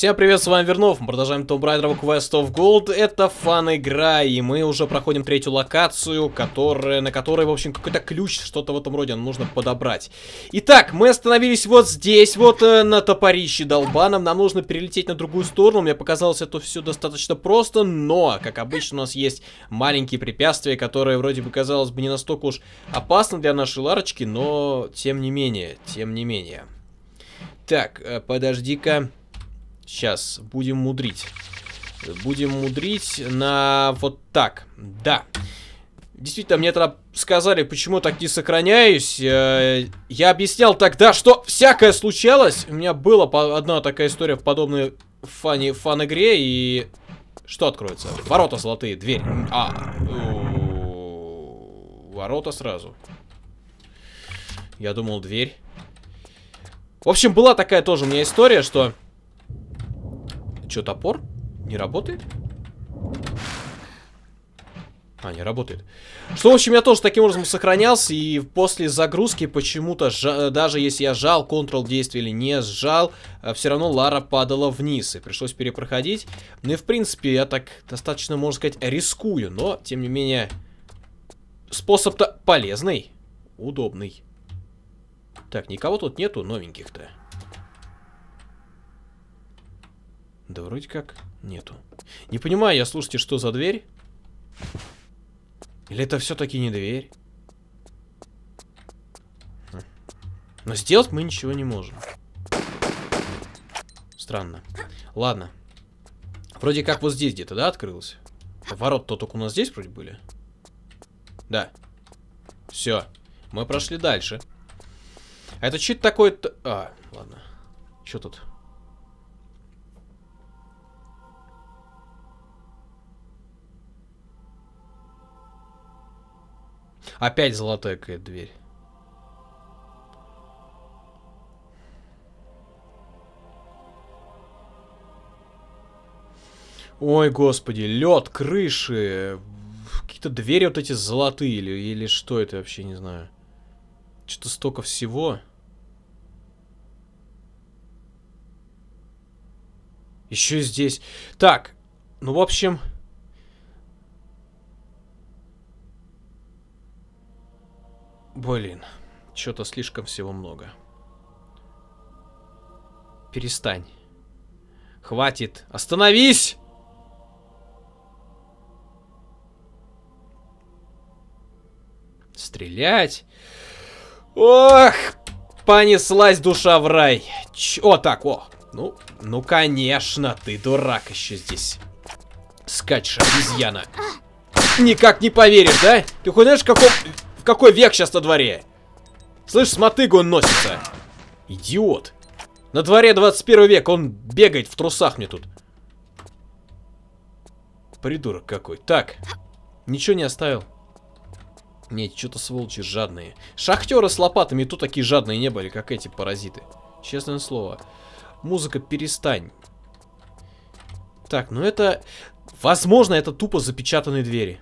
Всем привет, с вами Вернов, мы продолжаем Tomb Raider Quest of Gold, это фан-игра, и мы уже проходим третью локацию, которая, на которой, в общем, какой-то ключ, что-то в этом роде нужно подобрать. Итак, мы остановились вот здесь, вот э, на топорище долбаном, нам нужно перелететь на другую сторону, мне показалось это все достаточно просто, но, как обычно, у нас есть маленькие препятствия, которые, вроде бы, казалось бы, не настолько уж опасны для нашей Ларочки, но, тем не менее, тем не менее. Так, э, подожди-ка... Сейчас будем мудрить. Будем мудрить на вот так. Да. Действительно, мне тогда сказали, почему так не сохраняюсь. Э, я объяснял тогда, что всякое случалось. У меня была одна такая история в подобной фане, фан-игре, и... Что откроется? Ворота золотые, дверь. А, ворота сразу. Я думал, дверь. В общем, была такая тоже у меня история, что... Че, топор? Не работает? А, не работает. Что, в общем, я тоже таким образом сохранялся, и после загрузки почему-то, э, даже если я жал Ctrl действие или не сжал, э, все равно Лара падала вниз, и пришлось перепроходить. Ну и, в принципе, я так достаточно, можно сказать, рискую, но, тем не менее, способ-то полезный, удобный. Так, никого тут нету новеньких-то. Да вроде как нету. Не понимаю я, слушайте, что за дверь? Или это все-таки не дверь? Но сделать мы ничего не можем. Странно. Ладно. Вроде как вот здесь где-то, да, открылось. Ворот-то только у нас здесь вроде были. Да. Все. Мы прошли дальше. А это что-то такое-то... А, ладно. Что тут? Опять золотая какая-то дверь. Ой, господи, лед, крыши, какие-то двери вот эти золотые или, или что это вообще, не знаю. Что-то столько всего. Еще здесь. Так, ну в общем... Блин, что-то слишком всего много. Перестань. Хватит. Остановись! Стрелять. Ох, понеслась душа в рай. Ч о, так, о. Ну, ну, конечно, ты дурак еще здесь. Скачешь, обезьяна. Никак не поверишь, да? Ты хоть знаешь, в каком какой век сейчас на дворе? Слышь, смотыгу он носится. Идиот. На дворе 21 век, он бегает в трусах мне тут. Придурок какой. Так, ничего не оставил. Нет, что-то сволочи жадные. Шахтеры с лопатами тут такие жадные не были, как эти паразиты. Честное слово. Музыка, перестань. Так, ну это... Возможно, это тупо запечатанные двери.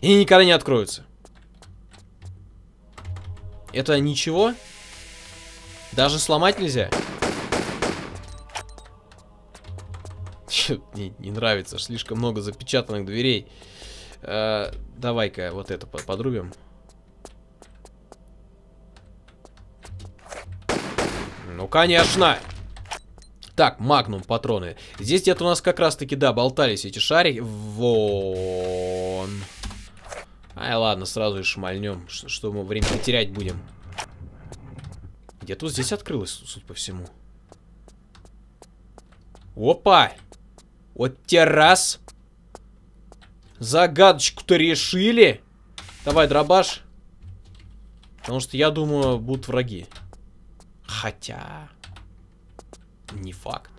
И никогда не откроются. Это ничего? Даже сломать нельзя? Мне не нравится, слишком много запечатанных дверей. Э, Давай-ка вот это подрубим. Ну, конечно! Так, магнум патроны. Здесь где-то у нас как раз-таки, да, болтались эти шарики. Вон. Ай, ладно, сразу и шмальнем, что, что мы время терять будем. Где-то вот здесь открылось, судя по всему. Опа! Вот те раз! Загадочку-то решили! Давай, дробаш. Потому что, я думаю, будут враги. Хотя... Не факт.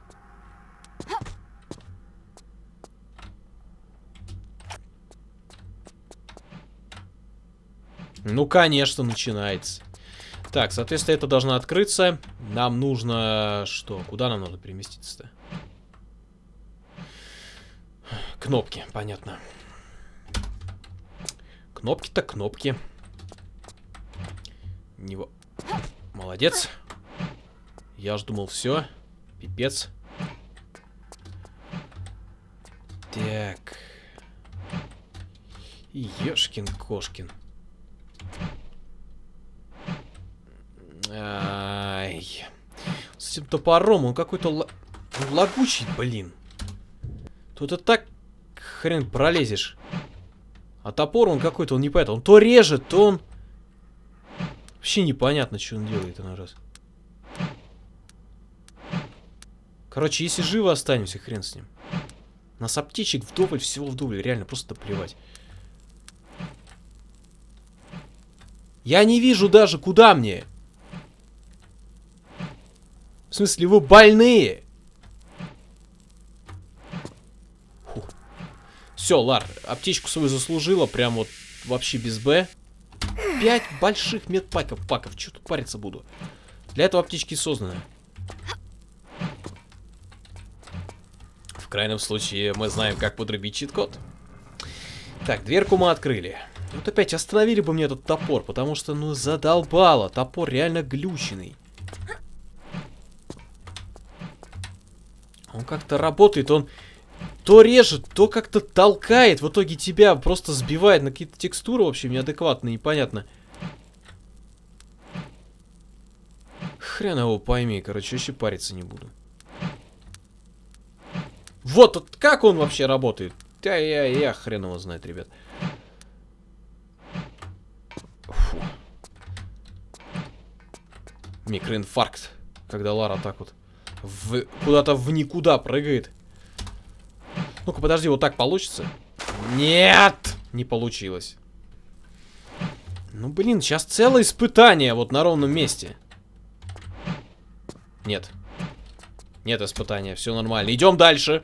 Ну, конечно, начинается. Так, соответственно, это должно открыться. Нам нужно... Что? Куда нам нужно переместиться-то? Кнопки, понятно. Кнопки-то кнопки. Него... Молодец. Я ж думал, все. Пипец. Так. Ешкин-кошкин. топором. Он какой-то лагучий, блин. Тут и так хрен пролезешь. А топор он какой-то, он не понятно. Он то режет, то он... Вообще непонятно, что он делает на раз. Короче, если живы останемся, хрен с ним. Нас аптечек вдоволь, всего вдоволь. Реально, просто плевать. Я не вижу даже, куда мне. В смысле, вы больные? Все, Лар, аптечку свою заслужила, прям вот вообще без Б. Пять больших медпаков, паков, что тут париться буду? Для этого аптечки созданы. В крайнем случае, мы знаем, как подрубить чит-код. Так, дверку мы открыли. Вот опять остановили бы мне этот топор, потому что, ну, задолбало. Топор реально глюченный. Он как-то работает, он то режет, то как-то толкает. В итоге тебя просто сбивает на какие-то текстуры вообще неадекватные, непонятно. Хрен его пойми, короче, вообще париться не буду. Вот, вот как он вообще работает? Я, я, я хрен его знает, ребят. Фу. Микроинфаркт, когда Лара так вот в... куда-то в никуда прыгает. Ну-ка, подожди, вот так получится? Нет! Не получилось. Ну, блин, сейчас целое испытание вот на ровном месте. Нет. Нет испытания, все нормально. Идем дальше.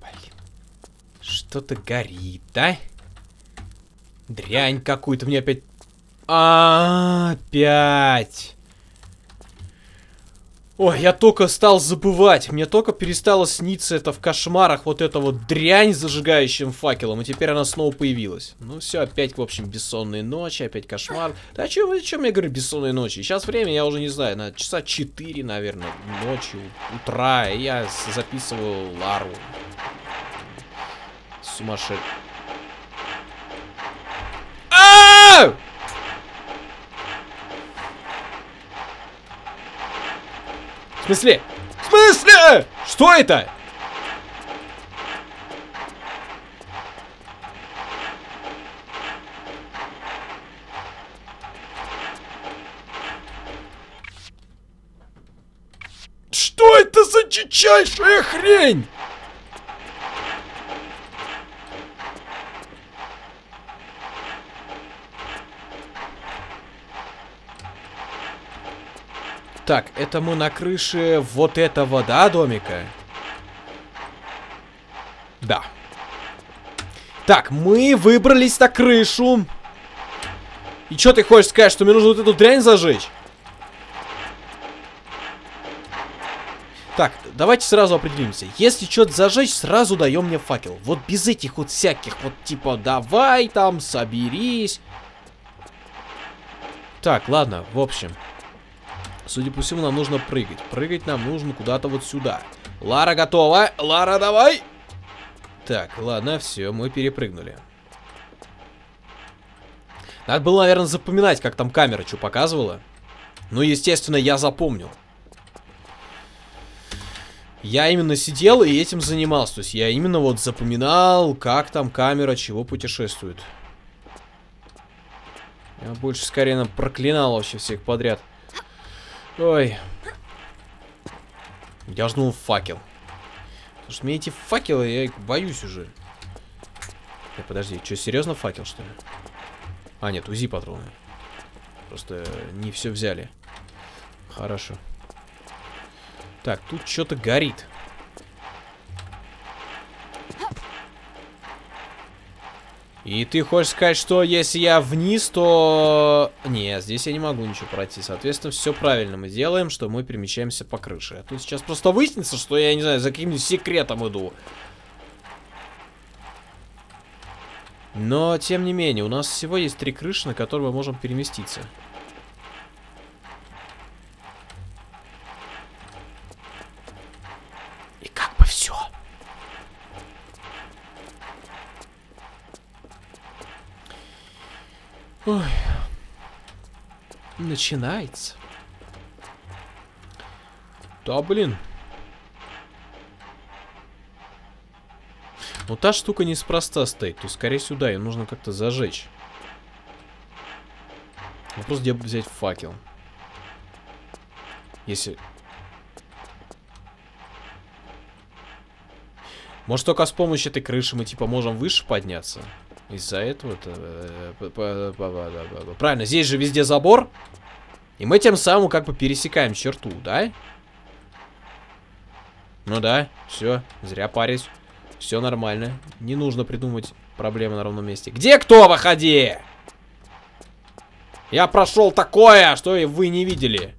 Блин. Что-то горит, да? Дрянь какую-то мне опять опять. Ой, я только стал забывать. Мне только перестало сниться это в кошмарах, вот эта вот дрянь с зажигающим факелом. И теперь она снова появилась. Ну все, опять, в общем, бессонные ночи, опять кошмар. Да о чем, о чем я говорю бессонные ночи? Сейчас время, я уже не знаю, на часа 4, наверное, ночи, утра. И я записываю Лару. Сумасшедший. А! В смысле? В смысле? Что это? Что это за дичайшая хрень? Так, это мы на крыше вот этого, да, домика? Да. Так, мы выбрались на крышу. И что ты хочешь сказать, что мне нужно вот эту дрянь зажечь? Так, давайте сразу определимся. Если что-то зажечь, сразу даем мне факел. Вот без этих вот всяких, вот типа, давай там, соберись. Так, ладно, в общем. Судя по всему, нам нужно прыгать. Прыгать нам нужно куда-то вот сюда. Лара готова. Лара, давай! Так, ладно, все, мы перепрыгнули. Надо было, наверное, запоминать, как там камера что показывала. Ну, естественно, я запомнил. Я именно сидел и этим занимался. То есть я именно вот запоминал, как там камера, чего путешествует. Я больше скорее нам проклинал вообще всех подряд. Ой. Я жнул факел. Потому что мне эти факелы, я их боюсь уже. Э, подожди, что, серьезно факел, что ли? А, нет, УЗИ патроны. Просто не все взяли. Хорошо. Так, тут что-то горит. И ты хочешь сказать, что если я вниз, то... нет, здесь я не могу ничего пройти. Соответственно, все правильно мы делаем, что мы перемещаемся по крыше. А тут сейчас просто выяснится, что я, не знаю, за каким-нибудь секретом иду. Но, тем не менее, у нас всего есть три крыши, на которые мы можем переместиться. Ой. Начинается. Да, блин. Но ну, та штука неспроста стоит. То, скорее, сюда ее нужно как-то зажечь. Вопрос, ну, где взять факел. Если... Может, только с помощью этой крыши мы, типа, можем выше подняться? Из-за этого-то... Э, Правильно, здесь же везде забор. И мы тем самым как бы пересекаем черту, да? Ну да, все, зря парюсь. Все нормально. Не нужно придумывать проблемы на ровном месте. Где кто, выходи? Я прошел такое, что и вы не видели.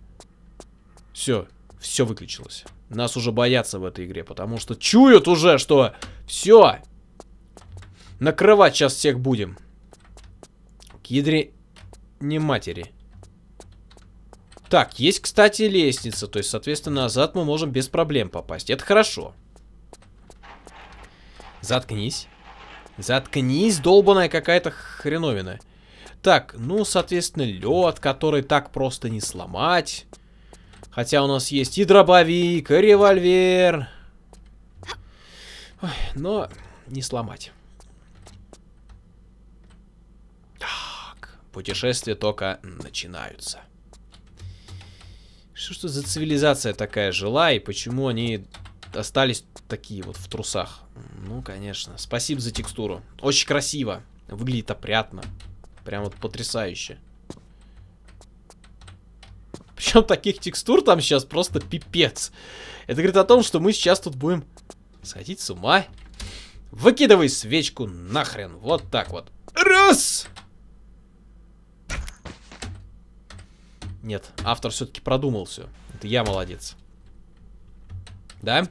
Все, все выключилось. Нас уже боятся в этой игре, потому что чуют уже, что все, Накрывать сейчас всех будем. К ядре не матери. Так, есть, кстати, лестница. То есть, соответственно, назад мы можем без проблем попасть. Это хорошо. Заткнись. Заткнись, долбаная какая-то хреновина. Так, ну, соответственно, лед, который так просто не сломать. Хотя у нас есть и дробовик, и револьвер. Ой, но не сломать. Путешествия только начинаются. Что что за цивилизация такая жила и почему они остались такие вот в трусах? Ну, конечно. Спасибо за текстуру. Очень красиво. Выглядит опрятно. Прям вот потрясающе. Причем таких текстур там сейчас просто пипец. Это говорит о том, что мы сейчас тут будем сходить с ума. Выкидывай свечку нахрен. Вот так вот. Раз! Нет, автор все-таки продумал все. Это я молодец. Да?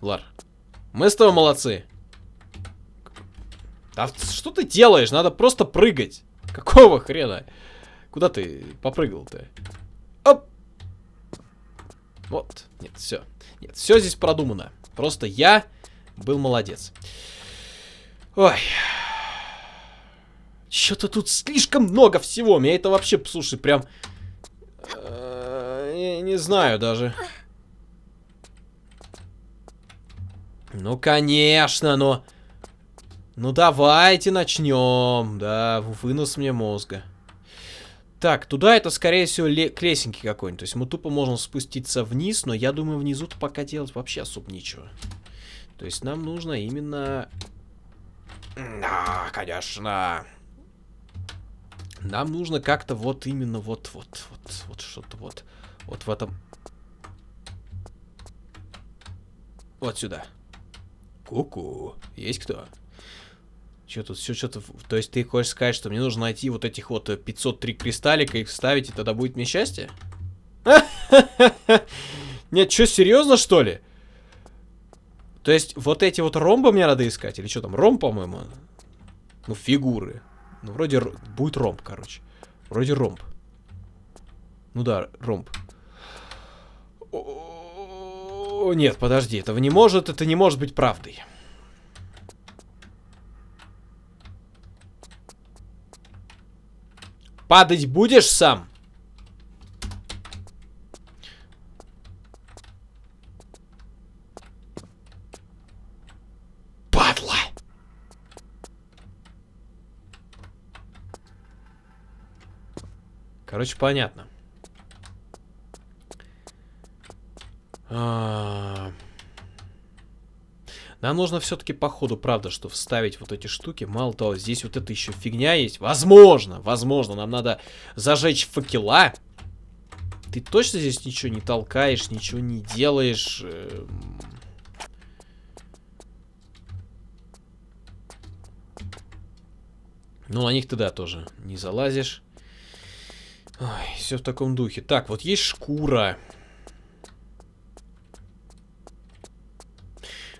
Лар. Мы с тобой молодцы. Да что ты делаешь? Надо просто прыгать. Какого хрена? Куда ты попрыгал-то? Оп! Вот. Нет, все. Нет, все здесь продумано. Просто я был молодец. Ой. Что-то тут слишком много всего. Меня это вообще, слушай, прям Э, не, не знаю даже. Ну, конечно, но... Ну, давайте начнем. Да, вынос мне мозга. Так, туда это, скорее всего, к лесенке какой-нибудь. То есть мы тупо можем спуститься вниз, но я думаю, внизу пока делать вообще особо ничего. То есть нам нужно именно... Да, конечно. Нам нужно как-то вот именно вот, вот, вот, вот что-то вот, вот в этом. Вот сюда. Куку, ку Есть кто? Че тут все что-то... То есть ты хочешь сказать, что мне нужно найти вот этих вот 503 э, кристаллика и вставить, и тогда будет мне счастье? Нет, что, серьезно, что ли? То есть вот эти вот ромбы мне надо искать? Или что там, ром, по-моему? Ну, фигуры. Ну, вроде будет ромб, короче. Вроде ромб. Ну да, ромб. О, нет, подожди, этого не может, это не может быть правдой. Падать будешь сам? Короче, понятно. А, нам нужно все-таки по ходу, правда, что вставить вот эти штуки. Мало того, здесь вот эта еще фигня есть. Возможно, возможно, нам надо зажечь факела. Ты точно здесь ничего не толкаешь, ничего не делаешь? Эм? Ну, на них ты, да, тоже не залазишь. Ой, все в таком духе. Так, вот есть шкура.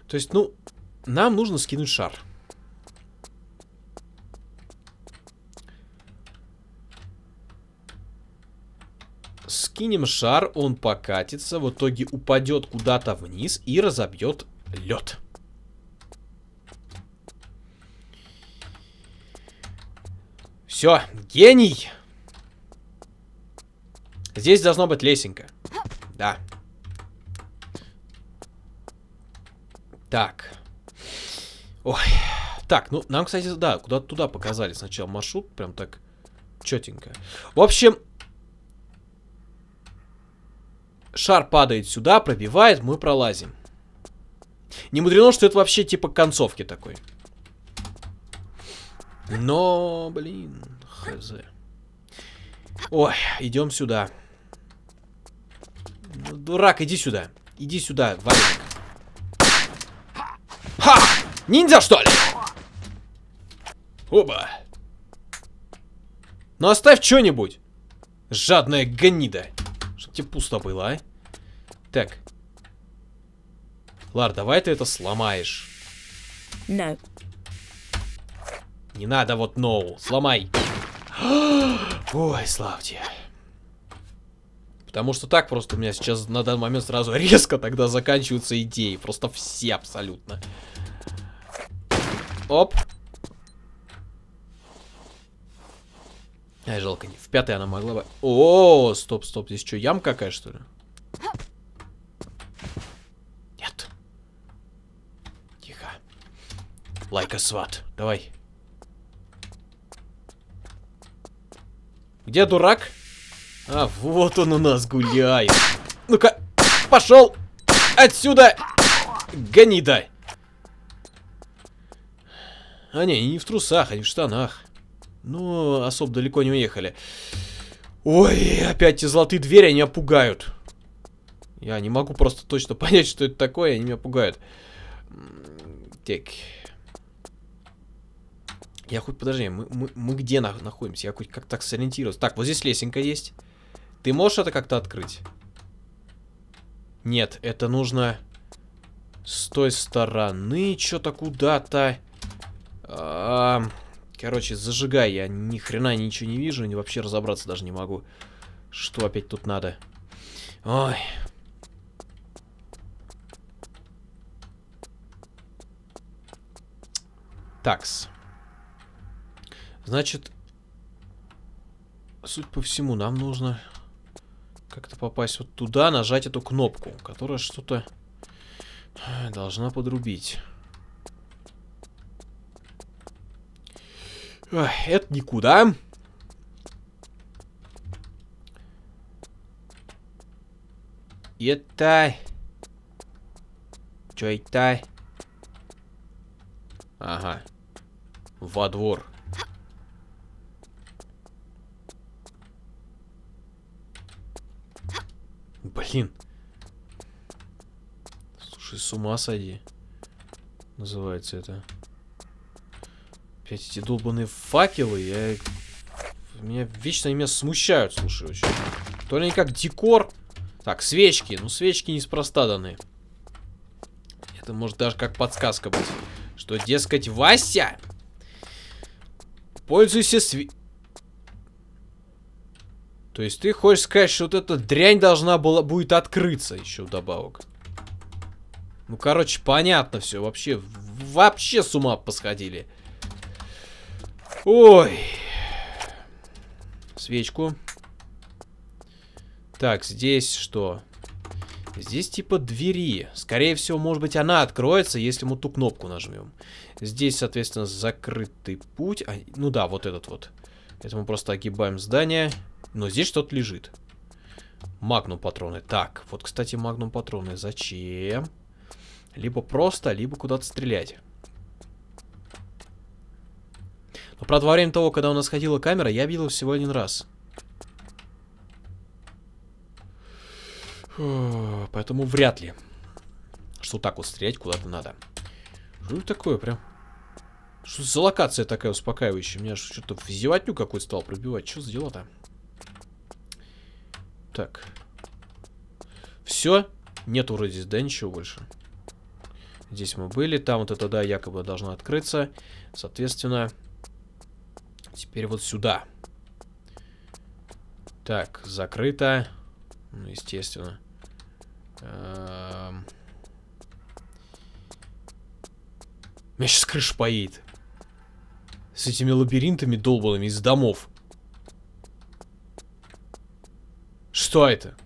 То есть, ну, нам нужно скинуть шар. Скинем шар, он покатится, в итоге упадет куда-то вниз и разобьет лед. Все, гений! Здесь должно быть лесенка. Да. Так. Ой. Так, ну, нам, кстати, да, куда-то туда показали сначала маршрут. Прям так четенько. В общем... Шар падает сюда, пробивает, мы пролазим. Не мудрено, что это вообще типа концовки такой. Но, блин, хз. Ой, идем сюда. Сюда. Дурак, иди сюда. Иди сюда, валенок. Ха! Ниндзя, что ли? Оба. Ну оставь что-нибудь. Жадная гонида, Чтоб тебе пусто было, а? Так. Лар, давай ты это сломаешь. No. Не надо вот ноу. No. Сломай. Ой, славьте. Потому что так просто у меня сейчас на данный момент сразу резко тогда заканчиваются идеи. Просто все абсолютно. Оп. Ай, жалко, в пятой она могла бы... О, стоп, стоп, здесь что, ям какая, что ли? Нет. Тихо. Лайка like сват, давай. Где дурак? А вот он у нас гуляет. Ну-ка, пошел отсюда, гонида. А не, не в трусах, они а в штанах. Ну, особо далеко не уехали. Ой, опять эти золотые двери, они меня пугают. Я не могу просто точно понять, что это такое, они меня пугают. Так. Я хоть, подожди, мы, мы, мы где на, находимся? Я хоть как так сориентировался. Так, вот здесь лесенка есть. Ты можешь это как-то открыть? Нет, это нужно с той стороны, что-то куда-то. короче, зажигай, я ни хрена ничего не вижу, вообще разобраться даже не могу. Что опять тут надо? Ой. Такс. Значит, суть по всему, нам нужно как-то попасть вот туда, нажать эту кнопку, которая что-то э, должна подрубить. это никуда. Это... Чё это? Ага. Во двор. Блин. Слушай, с ума сойди. Называется это. Опять эти долбанные факелы. Я... Меня вечно меня смущают, слушай, очень. То ли они как декор. Так, свечки. Ну, свечки неспроста даны. Это может даже как подсказка быть. Что, дескать, Вася, пользуйся сви... То есть ты хочешь сказать, что вот эта дрянь должна была будет открыться еще добавок? Ну, короче, понятно все. Вообще, вообще с ума посходили. Ой. Свечку. Так, здесь что? Здесь типа двери. Скорее всего, может быть, она откроется, если мы ту кнопку нажмем. Здесь, соответственно, закрытый путь. А, ну да, вот этот вот. Поэтому просто огибаем здание. Но здесь что-то лежит. Магнум патроны. Так, вот, кстати, магнум патроны. Зачем? Либо просто, либо куда-то стрелять. Но, правда, во время того, когда у нас ходила камера, я видел всего один раз. Поэтому вряд ли, что так вот стрелять куда-то надо. Что это такое прям? Что за локация такая успокаивающая? Меня что-то в зевотню какой стал пробивать. Что за дела-то? Так. Все? Нет вроде здесь, да, ничего больше. Здесь мы были. Там вот эта, да, якобы должна открыться. Соответственно, теперь вот сюда. Так, закрыто. Ну, естественно. Эм. Меня сейчас крыша поедет. С этими лабиринтами долбанными из домов. Что это?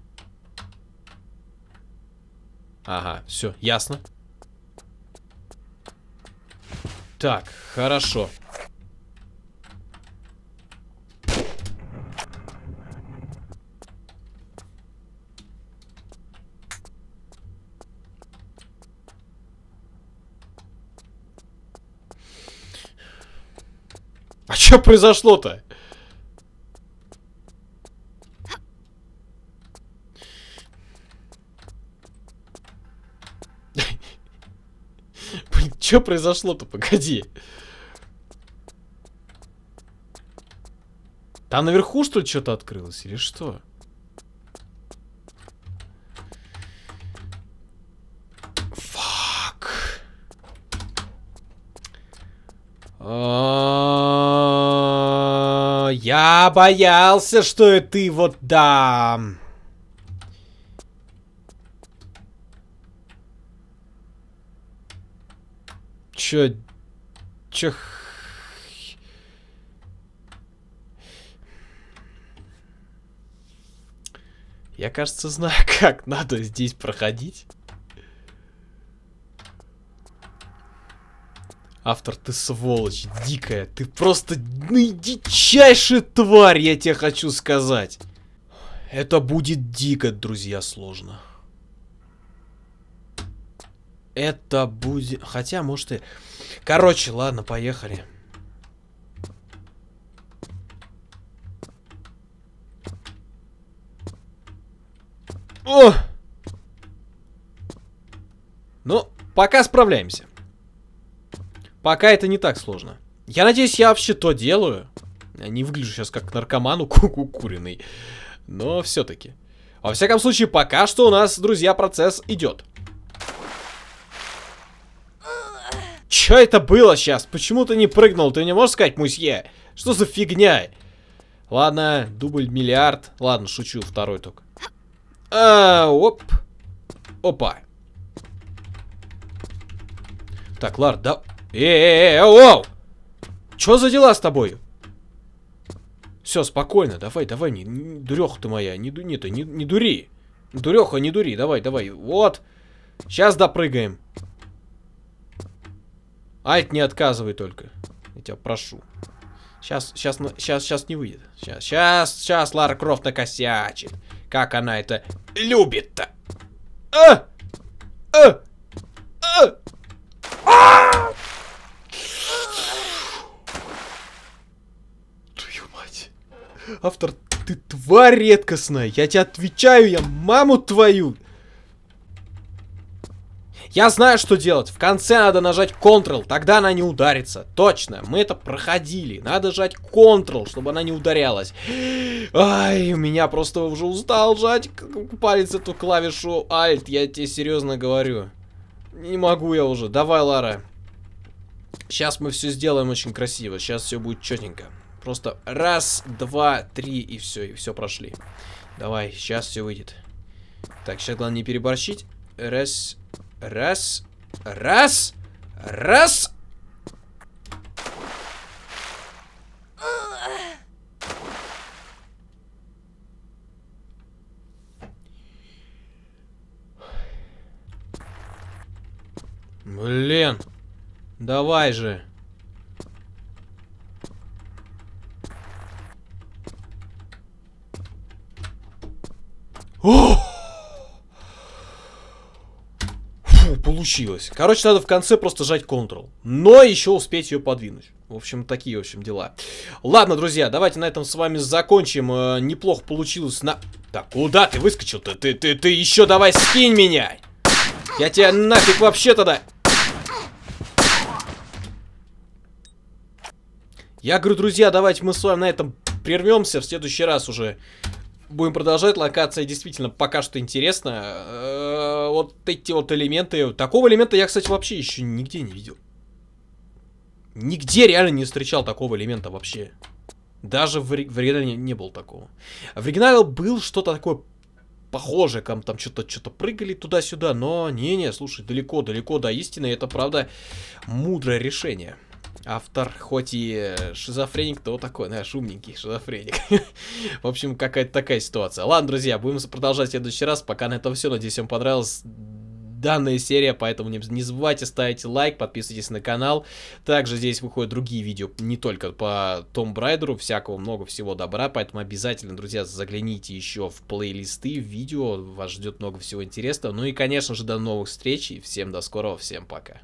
Ага, все, ясно. Так, хорошо. Что произошло-то? Блин, что произошло-то? Погоди. Там наверху, что ли, что-то открылось? Или что? боялся, что ты вот да. Чё... Чё... Я, кажется, знаю, как надо здесь проходить. Автор, ты сволочь, дикая, ты просто дичайшая тварь, я тебе хочу сказать. Это будет дико, друзья, сложно. Это будет... Хотя, может и... Короче, ладно, поехали. О! Ну, пока справляемся. Пока это не так сложно. Я надеюсь, я вообще то делаю. Я Не выгляжу сейчас как наркоману куку куриный. Но все-таки. Во всяком случае, пока что у нас, друзья, процесс идет. Че это было сейчас? Почему ты не прыгнул? Ты не можешь сказать, мусье? Что за фигня? Ладно, дубль миллиард. Ладно, шучу, второй только. А, оп. Опа. Так, Лар, да... Э-э-э, оу! Чё за дела с тобой? Все, спокойно, давай, давай, не, не, дуреха ты моя, не, не, не, не дури. Дуреха, не дури, давай, давай, вот. Сейчас допрыгаем. Альт, не отказывай только. Я тебя прошу. Сейчас, сейчас, сейчас, сейчас не выйдет. Сейчас, сейчас, сейчас Лара Крофт накосячит. Как она это любит-то. А! А! А! А! Автор, ты тварь редкостная. Я тебе отвечаю, я маму твою. Я знаю, что делать. В конце надо нажать Ctrl, тогда она не ударится. Точно, мы это проходили. Надо жать Ctrl, чтобы она не ударялась. Ай, у меня просто уже устал жать палец эту клавишу Alt, я тебе серьезно говорю. Не могу я уже. Давай, Лара. Сейчас мы все сделаем очень красиво. Сейчас все будет четенько. Просто раз, два, три, и все, и все прошли. Давай, сейчас все выйдет. Так, сейчас главное не переборщить. Раз, раз, раз, раз. Блин. Давай же. получилось. Короче, надо в конце просто жать Ctrl, но еще успеть ее подвинуть. В общем, такие, в общем, дела. Ладно, друзья, давайте на этом с вами закончим. Э, неплохо получилось на... Так, куда ты выскочил-то? Ты, ты, ты еще давай скинь меня! Я тебя нафиг вообще тогда... Я говорю, друзья, давайте мы с вами на этом прервемся. В следующий раз уже будем продолжать. Локация действительно пока что интересна. Э, вот эти вот элементы. Такого элемента я, кстати, вообще еще нигде не видел. Нигде реально не встречал такого элемента вообще. Даже в, в оригинале не, не было такого. В оригинале был что-то такое похожее, там, там что-то что прыгали туда-сюда, но не-не, слушай, далеко-далеко до истины, это правда мудрое решение. Автор, хоть и шизофреник, то такой, знаешь, умненький шизофреник. В общем, какая-то такая ситуация. Ладно, друзья, будем продолжать в следующий раз. Пока на этом все. Надеюсь, вам понравилось данная серия, поэтому не, забывайте ставить лайк, подписывайтесь на канал. Также здесь выходят другие видео, не только по Том Брайдеру, всякого много всего добра, поэтому обязательно, друзья, загляните еще в плейлисты, в видео, вас ждет много всего интересного. Ну и, конечно же, до новых встреч, и всем до скорого, всем пока.